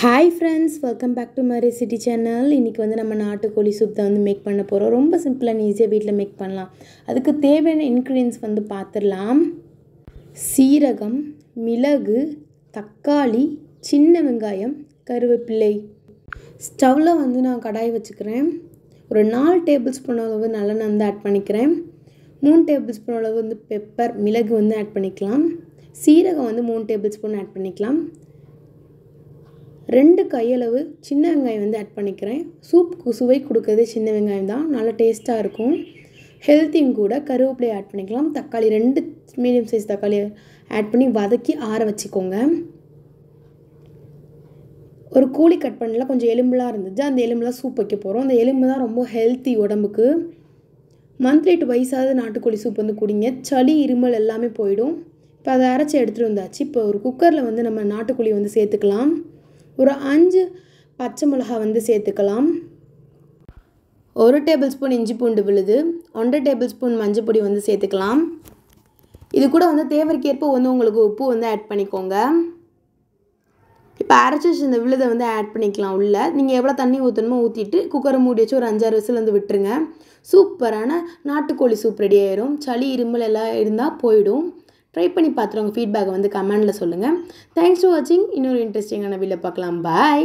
hi friends welcome back to my recipe channel இன்றைக்கி வந்து நம்ம நாட்டுக்கோழி சூப் தான் வந்து மேக் பண்ண போகிறோம் ரொம்ப அண்ட் ஈஸியாக வீட்டில் மேக் பண்ணலாம் அதுக்கு தேவையான இன்க்ரீடியன்ஸ் வந்து பார்த்துடலாம் சீரகம் மிளகு தக்காளி சின்ன வெங்காயம் கருவேப்பிள்ளை ஸ்டவ்வில் வந்து நான் கடாய் வச்சுக்கிறேன் ஒரு நாலு டேபிள் ஸ்பூன் அளவு நல்லெண்ணெய் வந்து ஆட் பண்ணிக்கிறேன் மூணு டேபிள் ஸ்பூன் அளவு வந்து பெப்பர் மிளகு வந்து ஆட் பண்ணிக்கலாம் சீரகம் வந்து மூணு டேபிள் ஸ்பூன் ஆட் பண்ணிக்கலாம் ரெண்டு கையளவு சின்ன வெங்காயம் வந்து ஆட் பண்ணிக்கிறேன் சூப்புக்கு சுவை கொடுக்கறது சின்ன வெங்காயம் தான் நல்லா டேஸ்ட்டாக இருக்கும் ஹெல்த்தியும் கூட கருவேப்பிலையை ஆட் பண்ணிக்கலாம் தக்காளி ரெண்டு மீடியம் சைஸ் தக்காளி ஆட் பண்ணி வதக்கி ஆற வச்சுக்கோங்க ஒரு கோழி கட் பண்ணல கொஞ்சம் எலும்புலாம் இருந்துச்சு அந்த எலும்புலாம் சூப் வைக்க போகிறோம் அந்த எலும்பு தான் ரொம்ப ஹெல்த்தி உடம்புக்கு மந்த்லி டூ வயசாவது நாட்டுக்கோழி சூப் வந்து குடிங்க சளி இருமல் எல்லாமே போயிடும் இப்போ அதை அரைச்சி எடுத்துகிட்டு வந்தாச்சு இப்போ ஒரு குக்கரில் வந்து நம்ம நாட்டுக்கோழி வந்து சேர்த்துக்கலாம் ஒரு அஞ்சு பச்சை மிளகா வந்து சேர்த்துக்கலாம் ஒரு டேபிள் ஸ்பூன் இஞ்சி பூண்டு விழுது ஒன்றரை டேபிள் ஸ்பூன் மஞ்சள் பொடி வந்து சேர்த்துக்கலாம் இது கூட வந்து தேவைக்கேற்ப வந்து உங்களுக்கு உப்பு வந்து ஆட் பண்ணிக்கோங்க இப்போ அரைச்சி வச்சு இந்த விழுதை வந்து ஆட் பண்ணிக்கலாம் உள்ளே நீங்கள் எவ்வளோ தண்ணி ஊற்றணுமோ ஊற்றிட்டு குக்கரை மூடி வச்சு ஒரு அஞ்சாறு வயசில் வந்து விட்டுருங்க சூப்பரான நாட்டுக்கோழி சூப் ரெடி ஆயிரும் சளி இருமல் எல்லாம் இருந்தால் போயிடும் ட்ரை பண்ணி பார்த்துட்டு உங்கள் ஃபீட்பேக்கை வந்து கமெண்டில் சொல்லுங்கள் தேங்க்ஸ் ஃபார் வாட்சிங் இன்னொரு இன்ட்ரெஸ்டிங்கான வீடியோ பார்க்கலாம் பாய்